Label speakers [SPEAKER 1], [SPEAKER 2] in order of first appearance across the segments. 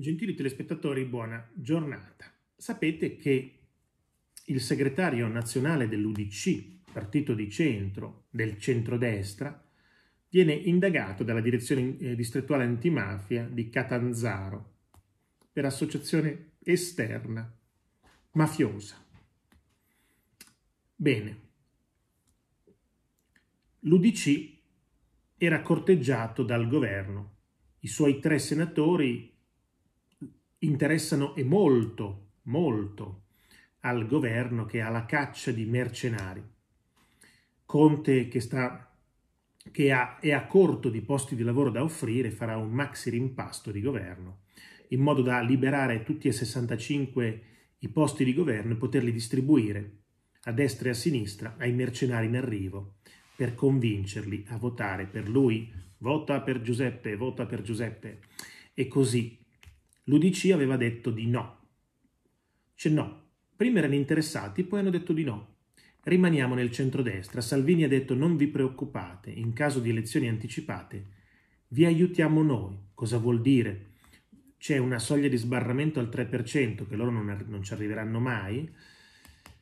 [SPEAKER 1] Gentili telespettatori, buona giornata. Sapete che il segretario nazionale dell'UDC, partito di centro, del centrodestra, viene indagato dalla direzione eh, distrettuale antimafia di Catanzaro per associazione esterna mafiosa. Bene, l'UDC era corteggiato dal governo. I suoi tre senatori interessano e molto, molto al governo che ha la caccia di mercenari. Conte che, sta, che ha, è a corto di posti di lavoro da offrire farà un maxi rimpasto di governo in modo da liberare tutti e 65 i posti di governo e poterli distribuire a destra e a sinistra ai mercenari in arrivo per convincerli a votare per lui, vota per Giuseppe, vota per Giuseppe e così L'UDC aveva detto di no. C'è no, prima erano interessati, poi hanno detto di no. Rimaniamo nel centrodestra. Salvini ha detto non vi preoccupate, in caso di elezioni anticipate vi aiutiamo noi. Cosa vuol dire? C'è una soglia di sbarramento al 3% che loro non, non ci arriveranno mai,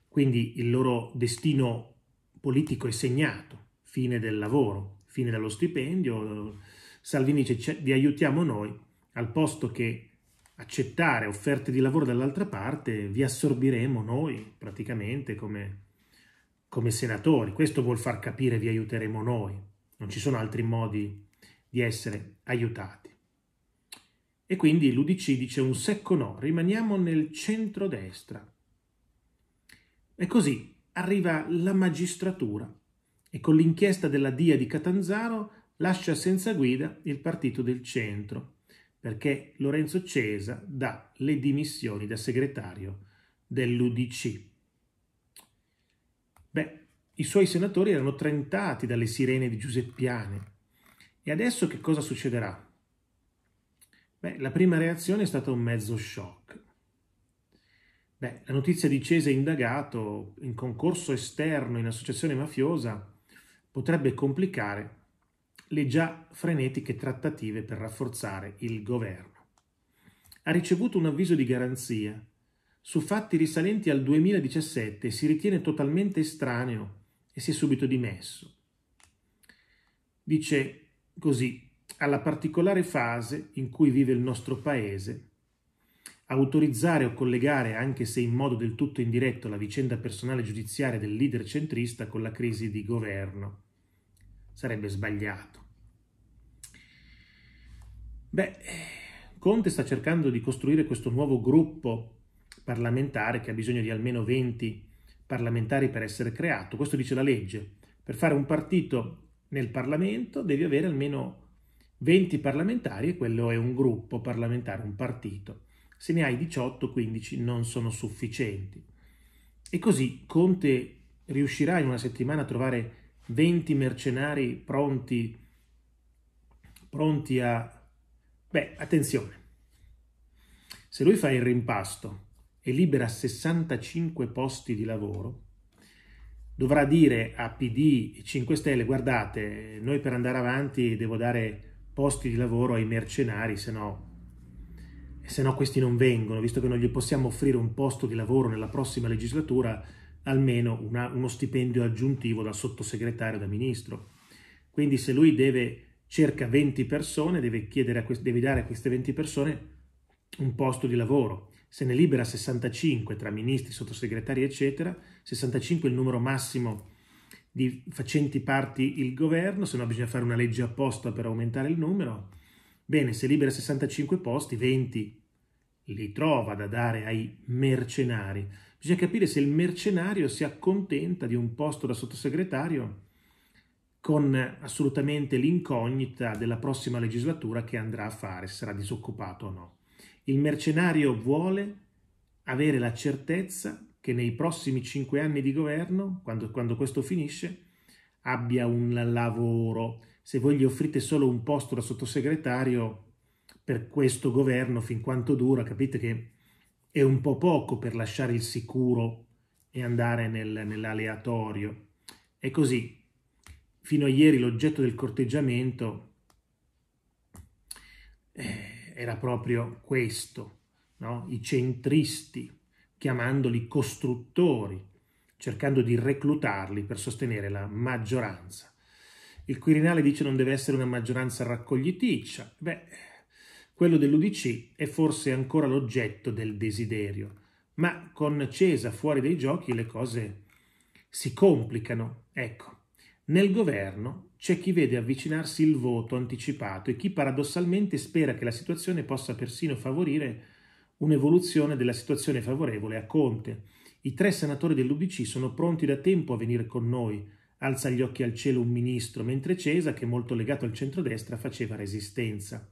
[SPEAKER 1] quindi il loro destino politico è segnato, fine del lavoro, fine dello stipendio. Salvini dice vi aiutiamo noi, al posto che accettare offerte di lavoro dall'altra parte, vi assorbiremo noi praticamente come, come senatori. Questo vuol far capire vi aiuteremo noi. Non ci sono altri modi di essere aiutati. E quindi l'Udc dice un secco no, rimaniamo nel centro-destra. E così arriva la magistratura e con l'inchiesta della DIA di Catanzaro lascia senza guida il partito del centro perché Lorenzo Cesa dà le dimissioni da segretario dell'UDC. Beh, i suoi senatori erano trentati dalle sirene di Giuseppiane. E adesso che cosa succederà? Beh, la prima reazione è stata un mezzo shock. Beh, la notizia di Cesa indagato in concorso esterno in associazione mafiosa potrebbe complicare le già frenetiche trattative per rafforzare il governo. Ha ricevuto un avviso di garanzia. Su fatti risalenti al 2017 si ritiene totalmente estraneo e si è subito dimesso. Dice così, alla particolare fase in cui vive il nostro Paese, autorizzare o collegare, anche se in modo del tutto indiretto, la vicenda personale giudiziaria del leader centrista con la crisi di governo sarebbe sbagliato. Beh, Conte sta cercando di costruire questo nuovo gruppo parlamentare che ha bisogno di almeno 20 parlamentari per essere creato. Questo dice la legge. Per fare un partito nel Parlamento devi avere almeno 20 parlamentari e quello è un gruppo parlamentare, un partito. Se ne hai 18, 15 non sono sufficienti. E così Conte riuscirà in una settimana a trovare 20 mercenari pronti, pronti a... Beh, attenzione, se lui fa il rimpasto e libera 65 posti di lavoro, dovrà dire a PD e 5 Stelle guardate, noi per andare avanti devo dare posti di lavoro ai mercenari, se no, se no questi non vengono, visto che non gli possiamo offrire un posto di lavoro nella prossima legislatura, almeno una, uno stipendio aggiuntivo da sottosegretario, da ministro. Quindi se lui deve cerca 20 persone, deve, a, deve dare a queste 20 persone un posto di lavoro. Se ne libera 65 tra ministri, sottosegretari, eccetera, 65 è il numero massimo di facenti parti il governo, se no bisogna fare una legge apposta per aumentare il numero. Bene, se libera 65 posti, 20 li trova da dare ai mercenari. Bisogna capire se il mercenario si accontenta di un posto da sottosegretario con eh, assolutamente l'incognita della prossima legislatura che andrà a fare, se sarà disoccupato o no. Il mercenario vuole avere la certezza che nei prossimi cinque anni di governo, quando, quando questo finisce, abbia un lavoro. Se voi gli offrite solo un posto da sottosegretario per questo governo, fin quanto dura, capite che è un po' poco per lasciare il sicuro e andare nel, nell'aleatorio. E così, fino a ieri l'oggetto del corteggiamento eh, era proprio questo, no? i centristi, chiamandoli costruttori, cercando di reclutarli per sostenere la maggioranza. Il Quirinale dice non deve essere una maggioranza raccogliticcia. Beh, quello dell'UDC è forse ancora l'oggetto del desiderio, ma con Cesa fuori dai giochi le cose si complicano. Ecco, nel governo c'è chi vede avvicinarsi il voto anticipato e chi paradossalmente spera che la situazione possa persino favorire un'evoluzione della situazione favorevole a Conte. I tre senatori dell'UDC sono pronti da tempo a venire con noi, alza gli occhi al cielo un ministro, mentre Cesa, che è molto legato al centrodestra, faceva resistenza.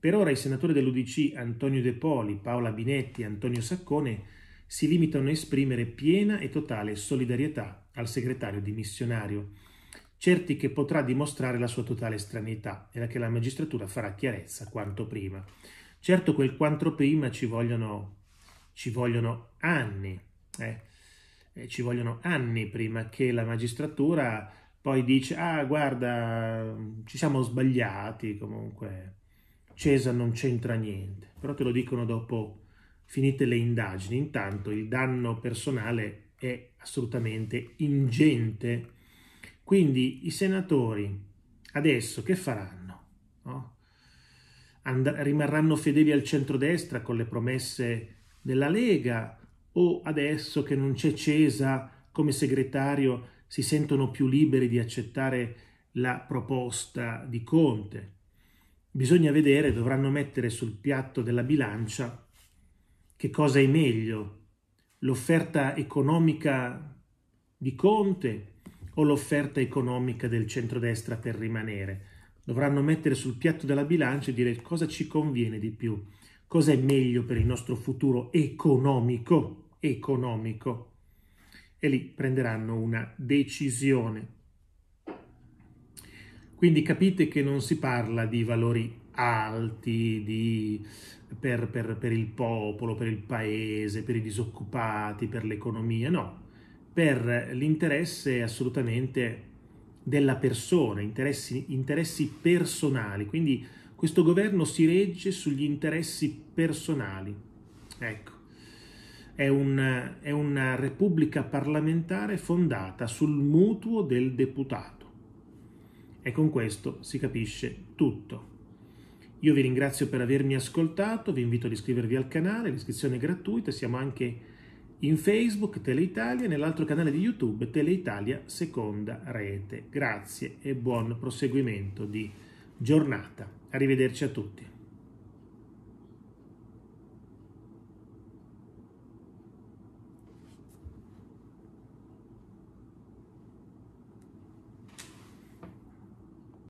[SPEAKER 1] Per ora i senatori dell'Udc Antonio De Poli, Paola Binetti e Antonio Saccone si limitano a esprimere piena e totale solidarietà al segretario dimissionario, certi che potrà dimostrare la sua totale stranità e che la magistratura farà chiarezza quanto prima. Certo quel quanto prima ci vogliono, ci vogliono anni, eh? Eh, ci vogliono anni prima che la magistratura poi dice ah guarda ci siamo sbagliati comunque accesa non c'entra niente, però te lo dicono dopo finite le indagini. Intanto il danno personale è assolutamente ingente. Quindi i senatori adesso che faranno? No? And- rimarranno fedeli al centrodestra con le promesse della Lega o adesso che non c'è Cesa come segretario si sentono più liberi di accettare la proposta di Conte? Bisogna vedere, dovranno mettere sul piatto della bilancia che cosa è meglio, l'offerta economica di Conte o l'offerta economica del centrodestra per rimanere. Dovranno mettere sul piatto della bilancia e dire cosa ci conviene di più, cosa è meglio per il nostro futuro economico, economico. E lì prenderanno una decisione. Quindi capite che non si parla di valori alti, di, per, per, per il popolo, per il paese, per i disoccupati, per l'economia, no, per l'interesse assolutamente della persona, interessi, interessi personali. Quindi questo governo si regge sugli interessi personali. Ecco, è una, è una repubblica parlamentare fondata sul mutuo del deputato e con questo si capisce tutto. Io vi ringrazio per avermi ascoltato, vi invito ad iscrivervi al canale, l'iscrizione è gratuita, siamo anche in Facebook Teleitalia e nell'altro canale di YouTube Teleitalia Seconda Rete. Grazie e buon proseguimento di giornata. Arrivederci a tutti.